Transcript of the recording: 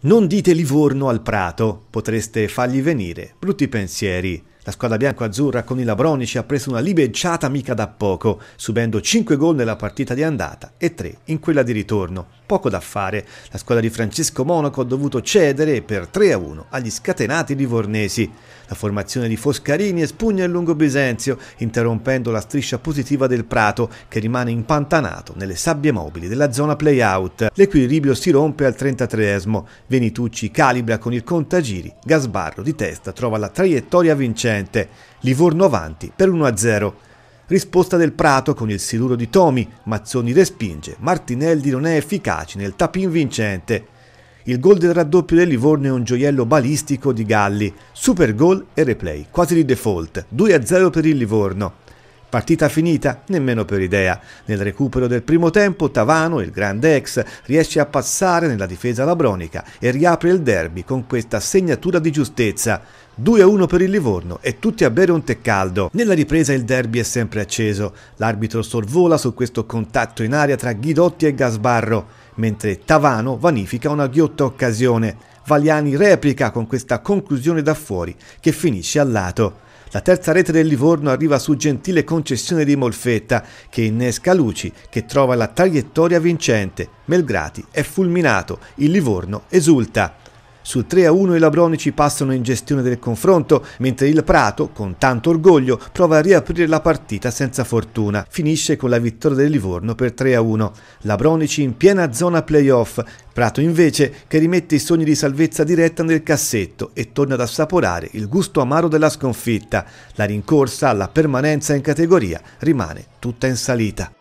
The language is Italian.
Non dite Livorno al Prato, potreste fargli venire brutti pensieri. La squadra bianco-azzurra con i Labronici ha preso una libeggiata mica da poco, subendo 5 gol nella partita di andata e 3 in quella di ritorno poco da fare. La squadra di Francesco Monaco ha dovuto cedere per 3-1 agli scatenati livornesi. La formazione di Foscarini espugna il lungo Bisenzio, interrompendo la striscia positiva del Prato, che rimane impantanato nelle sabbie mobili della zona play-out. L'equilibrio si rompe al 33esimo. Venitucci calibra con il contagiri, Gasbarro di testa trova la traiettoria vincente. Livorno avanti per 1-0. Risposta del Prato con il siluro di Tomi, Mazzoni respinge, Martinelli non è efficace nel tapin vincente. Il gol del raddoppio del Livorno è un gioiello balistico di Galli, super gol e replay, quasi di default, 2-0 per il Livorno. Partita finita? Nemmeno per idea. Nel recupero del primo tempo Tavano, il grande ex, riesce a passare nella difesa labronica e riapre il derby con questa segnatura di giustezza. 2-1 per il Livorno e tutti a bere un tè caldo. Nella ripresa il derby è sempre acceso. L'arbitro sorvola su questo contatto in aria tra Ghidotti e Gasbarro, mentre Tavano vanifica una ghiotta occasione. Valiani replica con questa conclusione da fuori che finisce a lato. La terza rete del Livorno arriva su gentile concessione di Molfetta, che innesca Luci, che trova la traiettoria vincente. Melgrati è fulminato, il Livorno esulta. Sul 3-1 i Labronici passano in gestione del confronto, mentre il Prato, con tanto orgoglio, prova a riaprire la partita senza fortuna. Finisce con la vittoria del Livorno per 3-1. Labronici in piena zona playoff, Prato invece che rimette i sogni di salvezza diretta nel cassetto e torna ad assaporare il gusto amaro della sconfitta. La rincorsa alla permanenza in categoria rimane tutta in salita.